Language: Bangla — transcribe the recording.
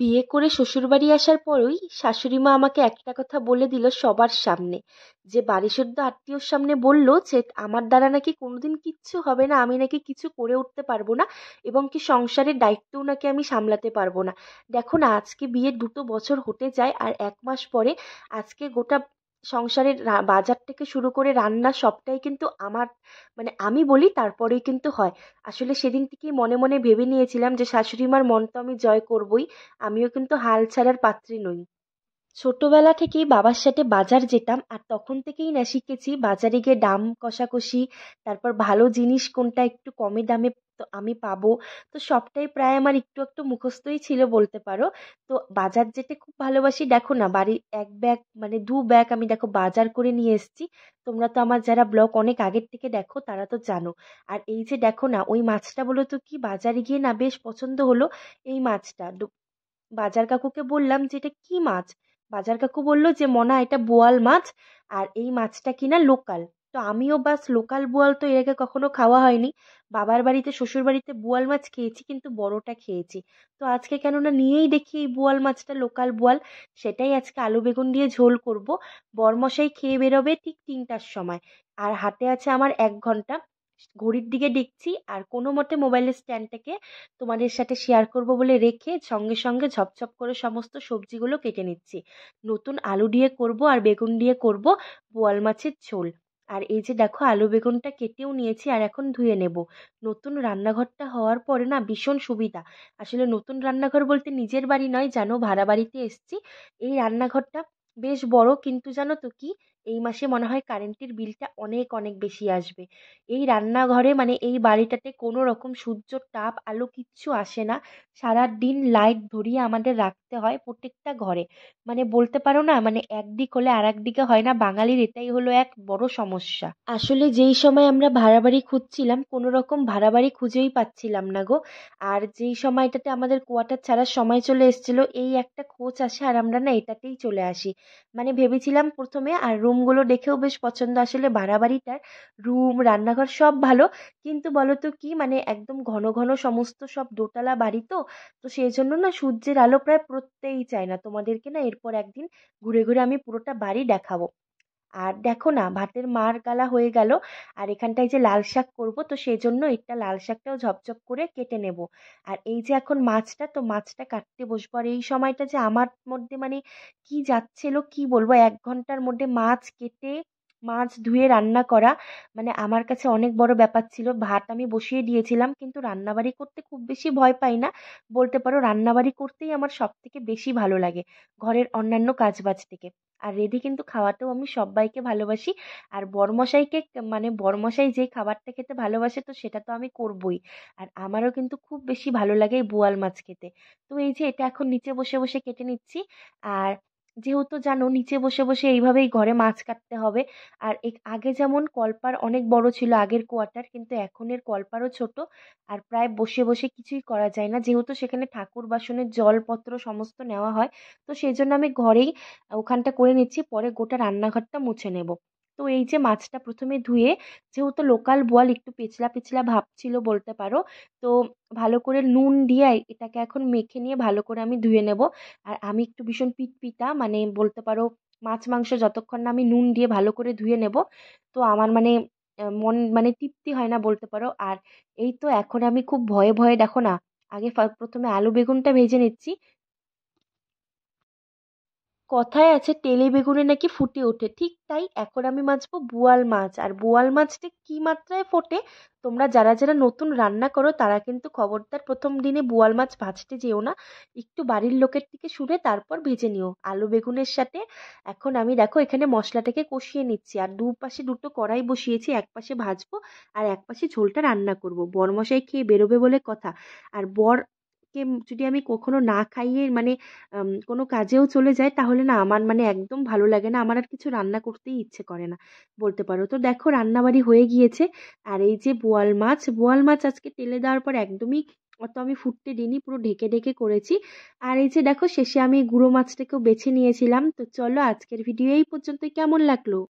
বিয়ে করে শ্বশুরবাড়ি আসার পরই শাশুড়ি মা আমাকে একটা কথা বলে দিল সবার সামনে যে বাড়িসুদ্ধ আত্মীয়র সামনে বলল যে আমার দ্বারা নাকি কোনোদিন কিচ্ছু হবে না আমি নাকি কিছু করে উঠতে পারবো না এবং কি সংসারের দায়িত্বও নাকি আমি সামলাতে পারবো না দেখো না আজকে বিয়ে দুটো বছর হতে যায় আর এক মাস পরে আজকে গোটা সংসারের বাজার থেকে শুরু করে রান্না সবটাই কিন্তু আমার মানে আমি বলি তারপরেই কিন্তু হয় আসলে সেদিন থেকেই মনে মনে ভেবে নিয়েছিলাম যে শাশুড়ি মার মন তো আমি জয় করবই আমিও কিন্তু হাল ছাড়ার পাত্রী নই ছোটবেলা থেকেই বাবার সাথে বাজার যেতাম আর তখন থেকেই না শিখেছি বাজারে গিয়ে দাম কষাকষি তারপর ভালো জিনিস কোনটা একটু কমে দামে তো আমি পাবো তো সবটাই প্রায় আমার একটু একটু মুখস্থই ছিল বলতে পারো তো বাজার যেতে খুব ভালোবাসি দেখো না বাড়ি এক ব্যাগ মানে দু ব্যাগ আমি দেখো বাজার করে নিয়ে এসেছি তোমরা তো আমার যারা ব্লগ অনেক আগের থেকে দেখো তারা তো জানো আর এই যে দেখো না ওই মাছটা বলো তো কি বাজারে গিয়ে না বেশ পছন্দ হলো এই মাছটা বাজার কাকুকে বললাম যে এটা কী মাছ বাজার কাকু বললো যে মনা এটা বোয়াল মাছ আর এই মাছটা কিনা লোকাল তো আমিও বাস লোকাল বোয়াল তো এর আগে কখনো খাওয়া হয়নি বাবার বাড়িতে শ্বশুর বাড়িতে বোয়াল মাছ খেয়েছি কিন্তু বড়টা খেয়েছি তো আজকে কেননা নিয়েই দেখি এই বোয়াল মাছটা লোকাল বোয়াল সেটাই আজকে আলু বেগুন দিয়ে ঝোল করব বরমশাই খেয়ে বেরোবে ঠিক তিনটার সময় আর হাতে আছে আমার এক ঘন্টা ঘড়ির দিকে দেখছি আর কোনো মতে মোবাইলের স্ট্যান্ডটাকে তোমাদের সাথে শেয়ার করব বলে রেখে সঙ্গে সঙ্গে ঝপঝপ করে সমস্ত সবজিগুলো কেটে নিচ্ছি নতুন আলু দিয়ে করব আর বেগুন দিয়ে করব বোয়াল মাছের ঝোল আর এই যে দেখো আলু বেগুনটা কেটেও নিয়েছি আর এখন ধুয়ে নেব নতুন রান্নাঘরটা হওয়ার পরে না ভীষণ সুবিধা আসলে নতুন রান্নাঘর বলতে নিজের বাড়ি নয় জানো ভাড়া বাড়িতে এসছি এই রান্নাঘরটা বেশ বড় কিন্তু জানো তো কি এই মাসে মনে হয় কারেন্টের বিলটা অনেক অনেক বেশি আসবে এই রান্নাঘরে মানে এই বাড়িটাতে কোনো রকম সূর্য তাপ আলো কিচ্ছু আসে না সারা দিন লাইট ধরিয়ে আমাদের রাখতে হয় প্রত্যেকটা ঘরে মানে বলতে পারো না মানে একদিক হলে আর দিকে হয় না বাঙালির এটাই হলো এক বড় সমস্যা আসলে যেই সময় আমরা ভাড়া বাড়ি খুঁজছিলাম কোনো রকম ভাড়া বাড়ি খুঁজেই পাচ্ছিলাম না গো আর যেই সময়টাতে আমাদের কোয়ার্টার ছাড়ার সময় চলে এসেছিল এই একটা খোঁজ আসে আর আমরা না এটাতেই চলে আসি মানে ভেবেছিলাম প্রথমে আর রুম রুমগুলো দেখেও বেশ পছন্দ আসলে বাড়াবাড়িটার রুম রান্নাঘর সব ভালো কিন্তু বলো তো কি মানে একদম ঘন ঘন সমস্ত সব দোতলা বাড়ি তো তো সেই জন্য না সূর্যের আলো প্রায় পড়তেই চায় না তোমাদেরকে না এরপর একদিন ঘুরে ঘুরে আমি পুরোটা বাড়ি দেখাবো আর দেখো না ভাতের মার গালা হয়ে গেল আর এখানটায় যে লাল শাক করবো তো সেই জন্য এটা লাল শাকটাও ঝপঝপ করে কেটে নেব আর এই যে এখন মাছটা তো মাছটা কাটতে বসবো আর এই সময়টা যে আমার মধ্যে মানে কি যাচ্ছিল কি বলবো এক ঘন্টার মধ্যে মাছ কেটে মাছ ধুয়ে রান্না করা মানে আমার কাছে অনেক বড় ব্যাপার ছিল ভাত আমি বসিয়ে দিয়েছিলাম কিন্তু রান্নাবাড়ি করতে খুব বেশি ভয় পাই না বলতে পারো রান্নাবাড়ি করতেই আমার সব থেকে বেশি ভালো লাগে ঘরের অন্যান্য কাজবাজ থেকে আর রেডি কিন্তু খাওয়াতেও আমি সব্বাইকে ভালোবাসি আর বরমশাইকে মানে বরমশাই যে খাবারটা খেতে ভালোবাসে তো সেটা তো আমি করবই আর আমারও কিন্তু খুব বেশি ভালো লাগে এই বোয়াল মাছ খেতে তো এই যে এটা এখন নিচে বসে বসে কেটে নিচ্ছি আর যেহেতু জানো নিচে বসে বসে এইভাবেই ঘরে মাছ কাটতে হবে আর এক আগে যেমন কলপার অনেক বড় ছিল আগের কোয়ার্টার কিন্তু এখনের কলপারও ছোট আর প্রায় বসে বসে কিছুই করা যায় না যেহেতু সেখানে ঠাকুর বাসনের জলপত্র সমস্ত নেওয়া হয় তো সেই জন্য আমি ঘরেই ওখানটা করে নিচ্ছি পরে গোটা রান্নাঘরটা মুছে নেব তো এই যে মাছটা প্রথমে ধুয়ে যেহেতু লোকাল বোয়াল একটু পেছলা পেছলা ভাব ছিল বলতে পারো তো ভালো করে নুন দিয়ে এটাকে এখন মেখে নিয়ে ভালো করে আমি ধুয়ে নেব আর আমি একটু ভীষণ পিটপিটা মানে বলতে পারো মাছ মাংস যতক্ষণ না আমি নুন দিয়ে ভালো করে ধুয়ে নেব তো আমার মানে মন মানে তৃপ্তি হয় না বলতে পারো আর এই তো এখন আমি খুব ভয়ে ভয়ে দেখো না আগে প্রথমে আলু বেগুনটা ভেজে নিচ্ছি কথায় আছে তেলে বেগুনে নাকি ফুটে ওঠে ঠিক তাই এখন আমি মাছবো বোয়াল মাছ আর বোয়াল মাছটা কী মাত্রায় ফোটে তোমরা যারা যারা নতুন রান্না করো তারা কিন্তু খবরদার প্রথম দিনে বোয়াল মাছ ভাজতে যেও না একটু বাড়ির লোকের থেকে শুনে তারপর ভেজে নিও আলু বেগুনের সাথে এখন আমি দেখো এখানে মশলাটাকে কষিয়ে নিচ্ছি আর দুপাশে দুটো কড়াই বসিয়েছি এক পাশে ভাজবো আর এক পাশে ঝোলটা রান্না করবো বর মশাই খেয়ে বেরোবে বলে কথা আর বর কে যদি আমি কখনো না খাইয়ে মানে কোনো কাজেও চলে যাই তাহলে না আমার মানে একদম ভালো লাগে না আমার আর কিছু রান্না করতেই ইচ্ছে করে না বলতে পারো তো দেখো রান্নাবাড়ি হয়ে গিয়েছে আর এই যে বোয়াল মাছ বোয়াল মাছ আজকে তেলে দেওয়ার পর একদমই অত আমি ফুটতে দিইনি পুরো ঢেকে ঢেকে করেছি আর এই যে দেখো শেষে আমি গুঁড়ো মাছটাকেও বেছে নিয়েছিলাম তো চলো আজকের ভিডিও এই পর্যন্ত কেমন লাগলো